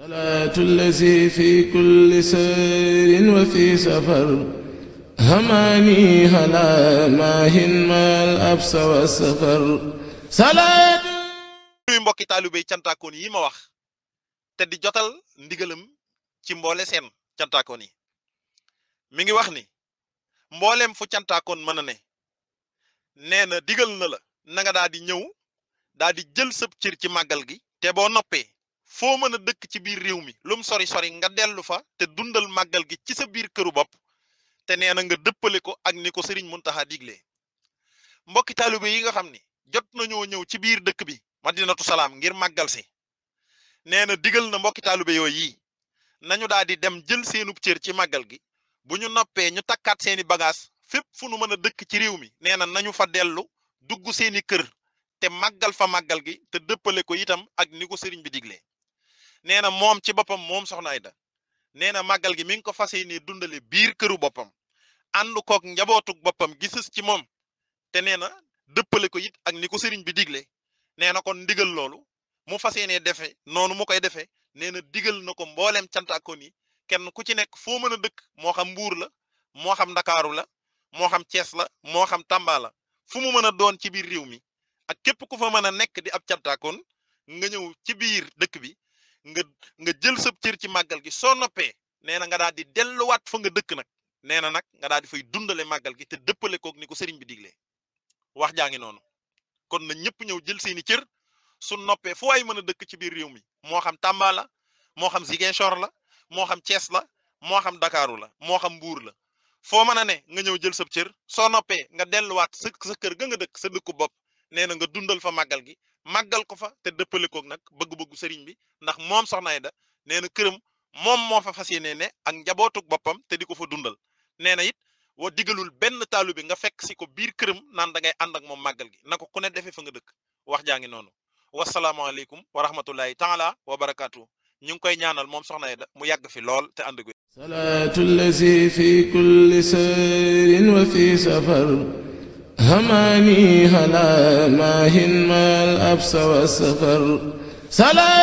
salaatu lazi fi kulli sayrin wa fi safar hamaani halaa maahin maal absa wa safar salaatu ñuy mbokki taalibe cantaakoon yi ma wax te di jotal ndigalam ci mboole seen cantaakoon yi mi ngi wax ni mboolem fu cantaakoon mën ne nee na digal na la na nga di ñëw daa di jël sëp cër ci màggal gi te boo noppee fo meuna dekk ci biir réew mi lum sori sori nga dellu fa te dundal magal gi ci sa biir këru bop te nee nga deppele ko ak ni ko Serigne muntaha digle mbokki taalibe yi nga xamni jot nañu ñew ci biir dekk bi Madinatu salam ngir magal si nee na digal na mbokki taalibe yoy yi nañu daal di dem jël seenu ciir ci magal gi bu ñu noppee ñu takkat seeni bagage fep fu nu mën dekk ci réew mi neena nañu fa dellu duggu seeni kër te magal fa magal gi te deppele ko itam ak ni ko bi nee na moom ci boppam moom soxna Aida nee na màggal gi mi ngi ko fas ne dundale biir këru boppam ànd koog njabootug boppam gisus ci moom te nee na dëppale ko it ak ni ko sëriñ bi digle nee na kon ndigal loolu mu fas ne defe noonu mu koy defee nee na digal na ko mbooleem cant ak yi kenn ku ci nekk foo mën a dëkk moo xam mbuur la moo xam ndakaaru la moo xam cees la moo xam tàmba la fu mu mën a doon ci biir réew mi ak képp ku fa mën a nekk di ab cantaakoon nga ñëw ci biir dëkk bi nga nga jël sab cër ci màggal gi soo noppee nee na nga daal di delluwaat fa nga dëkk nag nee na nag nga daal di fay dundale màggal gi te dëppale koog ni ko sëriñ bi diglee wax jaa ngi noonu kon na ñëpp ñëw jël seeni cër su noppee fu ay mën a dëkk ci biir réew mi moo xam Tamba la moo xam Ziguinchor la moo xam Thiès la moo xam Dakaaru la moo xam Mbuur la foo mën a ne nga ñëw jël sa cër soo noppee nga delluwaat sa sa kër ga nga dëkk sa dëkku bopp nee na nga dundal fa màggal gi màggal ko fa te dëppale koog nag bëgg-bëggu sëriñ bi ndax moom soxna da nee na këram moom moo fa fas yéene ne ak njabootug boppam te di ko fa dundal nee na it wa digalul benn taalu bi nga fekk si ko biir këram naan da ngay ànd ak moom màggal gi na ko ku ne defee fa nga dëkk wax jaa ngi noonu wasalaamaaleykum wa rahmatullahi taala wa barakaatu ñu ngi koy ñaanal moom soxna da mu yàgg fi lool te ànd gu salaatu lazi fi kulli sayrin wa fi safar هماني هلا ماهن ما الأبس والسفر سلام